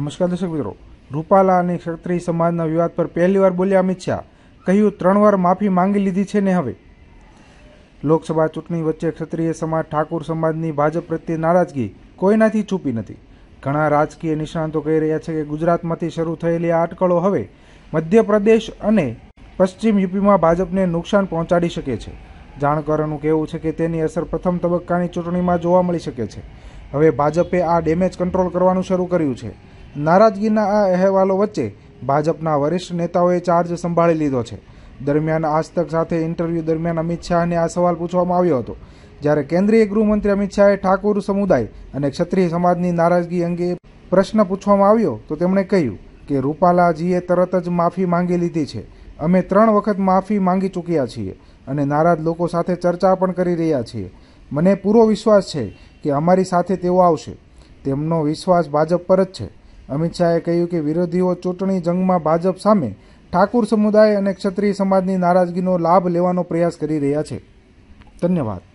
નમસ્કાર દર્શક મિત્રો રૂપાલા અને ક્ષત્રિય સમાજના વિવાદ પર પહેલી વાર બોલ્યા અમિત શાહ કહ્યું ત્રણ વાર માફી માંગી લીધી છે ને હવે લોકસભા ચૂંટણી વચ્ચે ક્ષત્રિય સમાજ ઠાકુર સમાજની ભાજપ પ્રત્યે નારાજગી કોઈનાથી છૂપી નથી ઘણા રાજકીય નિષ્ણાંતો કહી રહ્યા છે કે ગુજરાતમાંથી શરૂ થયેલી આ અટકળો હવે મધ્યપ્રદેશ અને પશ્ચિમ યુપીમાં ભાજપને નુકસાન પહોંચાડી શકે છે જાણકારોનું કહેવું છે કે તેની અસર પ્રથમ તબક્કાની ચૂંટણીમાં જોવા મળી શકે છે હવે ભાજપે આ ડેમેજ કંટ્રોલ કરવાનું શરૂ કર્યું છે નારાજગીના આ અહેવાલો વચ્ચે ભાજપના વરિષ્ઠ નેતાઓએ ચાર્જ સંભાળી લીધો છે દરમિયાન આજતક સાથે ઇન્ટરવ્યૂ દરમિયાન અમિત શાહને આ સવાલ પૂછવામાં આવ્યો હતો જ્યારે કેન્દ્રીય ગૃહમંત્રી અમિત શાહે ઠાકોર સમુદાય અને ક્ષત્રિય સમાજની નારાજગી અંગે પ્રશ્ન પૂછવામાં આવ્યો તો તેમણે કહ્યું કે રૂપાલાજીએ તરત જ માફી માંગી લીધી છે અમે ત્રણ વખત માફી માંગી ચૂક્યા છીએ અને નારાજ લોકો સાથે ચર્ચા પણ કરી રહ્યા છીએ મને પૂરો વિશ્વાસ છે કે અમારી સાથે તેઓ આવશે તેમનો વિશ્વાસ ભાજપ પર જ છે અમિત શાહે કહ્યું કે વિરોધીઓ ચૂંટણી જંગમાં ભાજપ સામે ઠાકુર સમુદાય અને ક્ષત્રિય સમાજની નારાજગીનો લાભ લેવાનો પ્રયાસ કરી રહ્યા છે ધન્યવાદ